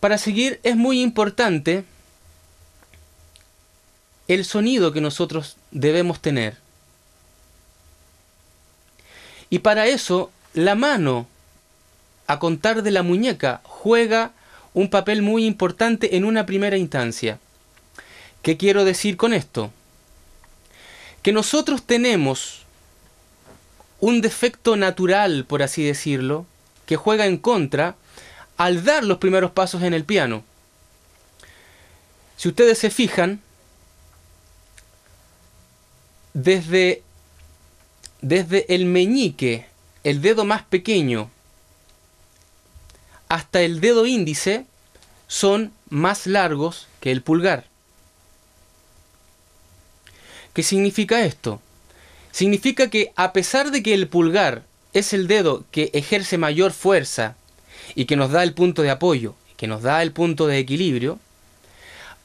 Para seguir es muy importante el sonido que nosotros debemos tener. Y para eso la mano, a contar de la muñeca, juega un papel muy importante en una primera instancia. ¿Qué quiero decir con esto? Que nosotros tenemos un defecto natural, por así decirlo, que juega en contra al dar los primeros pasos en el piano. Si ustedes se fijan, desde, desde el meñique, el dedo más pequeño, hasta el dedo índice, son más largos que el pulgar. ¿Qué significa esto? Significa que a pesar de que el pulgar es el dedo que ejerce mayor fuerza y que nos da el punto de apoyo, que nos da el punto de equilibrio,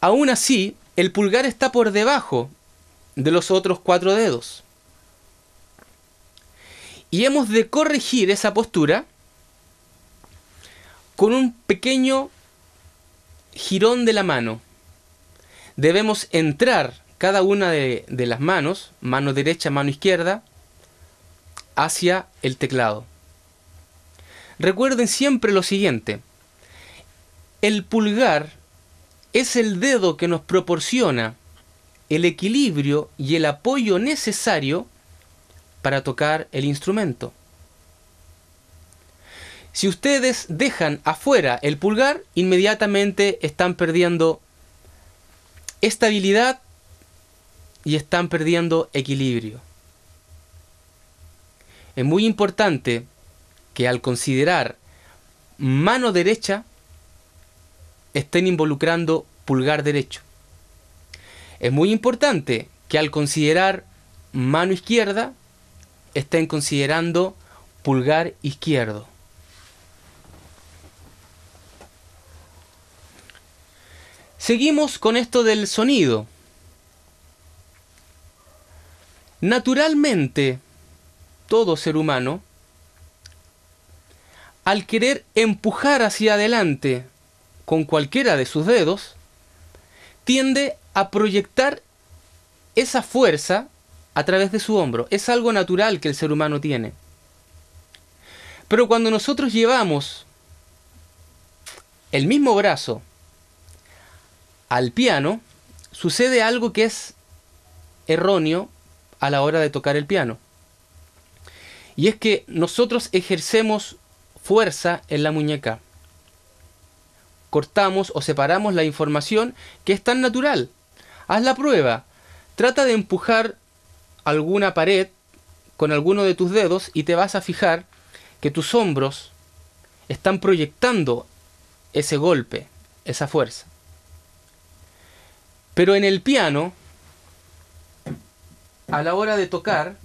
aún así el pulgar está por debajo de los otros cuatro dedos. Y hemos de corregir esa postura con un pequeño girón de la mano. Debemos entrar cada una de, de las manos, mano derecha, mano izquierda, hacia el teclado recuerden siempre lo siguiente. El pulgar es el dedo que nos proporciona el equilibrio y el apoyo necesario para tocar el instrumento. Si ustedes dejan afuera el pulgar, inmediatamente están perdiendo estabilidad y están perdiendo equilibrio. Es muy importante que al considerar mano derecha estén involucrando pulgar derecho. Es muy importante que al considerar mano izquierda estén considerando pulgar izquierdo. Seguimos con esto del sonido. Naturalmente, todo ser humano al querer empujar hacia adelante con cualquiera de sus dedos, tiende a proyectar esa fuerza a través de su hombro. Es algo natural que el ser humano tiene. Pero cuando nosotros llevamos el mismo brazo al piano, sucede algo que es erróneo a la hora de tocar el piano. Y es que nosotros ejercemos fuerza en la muñeca. Cortamos o separamos la información que es tan natural. Haz la prueba. Trata de empujar alguna pared con alguno de tus dedos y te vas a fijar que tus hombros están proyectando ese golpe, esa fuerza. Pero en el piano, a la hora de tocar,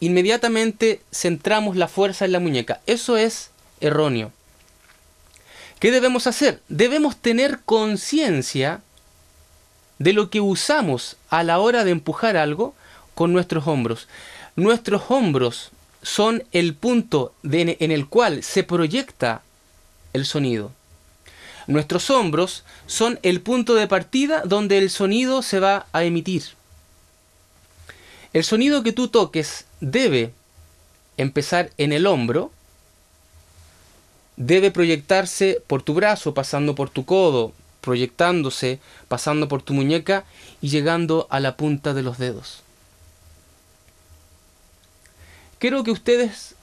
inmediatamente centramos la fuerza en la muñeca. Eso es erróneo. ¿Qué debemos hacer? Debemos tener conciencia de lo que usamos a la hora de empujar algo con nuestros hombros. Nuestros hombros son el punto en el cual se proyecta el sonido. Nuestros hombros son el punto de partida donde el sonido se va a emitir. El sonido que tú toques debe empezar en el hombro, debe proyectarse por tu brazo, pasando por tu codo, proyectándose, pasando por tu muñeca y llegando a la punta de los dedos. Quiero que ustedes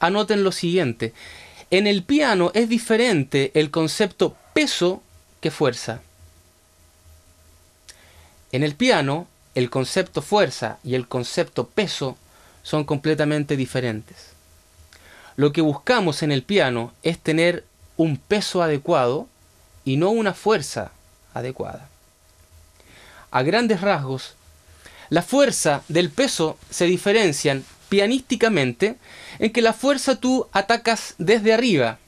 anoten lo siguiente. En el piano es diferente el concepto peso que fuerza. En el piano el concepto fuerza y el concepto peso son completamente diferentes. Lo que buscamos en el piano es tener un peso adecuado y no una fuerza adecuada. A grandes rasgos, la fuerza del peso se diferencian pianísticamente en que la fuerza tú atacas desde arriba.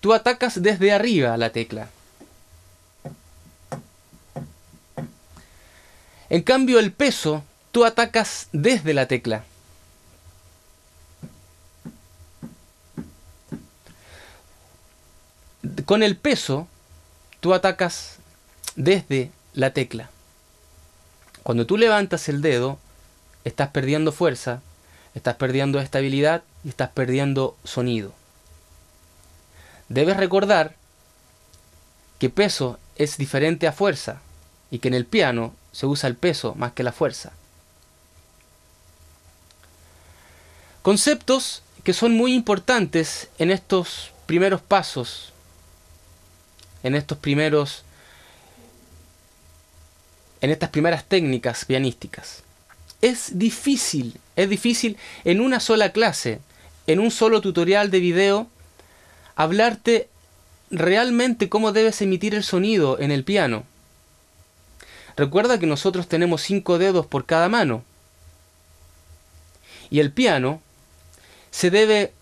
Tú atacas desde arriba la tecla. En cambio, el peso, tú atacas desde la tecla. Con el peso, tú atacas desde la tecla. Cuando tú levantas el dedo, estás perdiendo fuerza, estás perdiendo estabilidad y estás perdiendo sonido. Debes recordar que peso es diferente a fuerza y que en el piano se usa el peso más que la fuerza. Conceptos que son muy importantes en estos primeros pasos, en estos primeros en estas primeras técnicas pianísticas. Es difícil, es difícil en una sola clase, en un solo tutorial de video, hablarte realmente cómo debes emitir el sonido en el piano. Recuerda que nosotros tenemos cinco dedos por cada mano. Y el piano se debe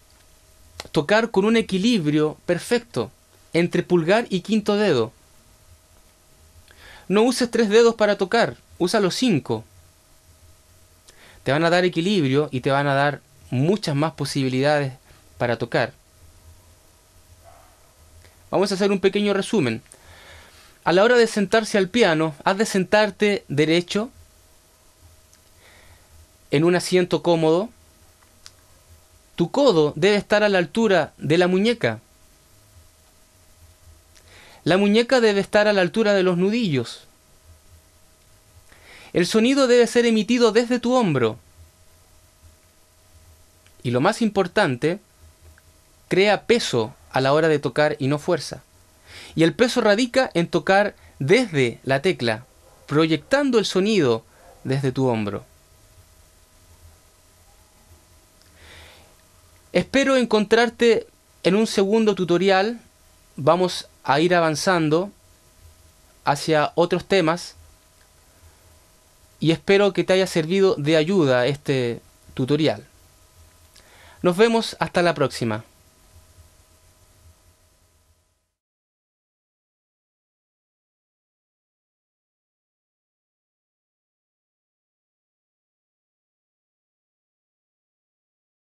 tocar con un equilibrio perfecto entre pulgar y quinto dedo. No uses tres dedos para tocar, usa los cinco. Te van a dar equilibrio y te van a dar muchas más posibilidades para tocar. Vamos a hacer un pequeño resumen. A la hora de sentarse al piano, has de sentarte derecho, en un asiento cómodo. Tu codo debe estar a la altura de la muñeca. La muñeca debe estar a la altura de los nudillos. El sonido debe ser emitido desde tu hombro. Y lo más importante, crea peso a la hora de tocar y no fuerza. Y el peso radica en tocar desde la tecla, proyectando el sonido desde tu hombro. Espero encontrarte en un segundo tutorial. Vamos a ir avanzando hacia otros temas. Y espero que te haya servido de ayuda este tutorial. Nos vemos hasta la próxima.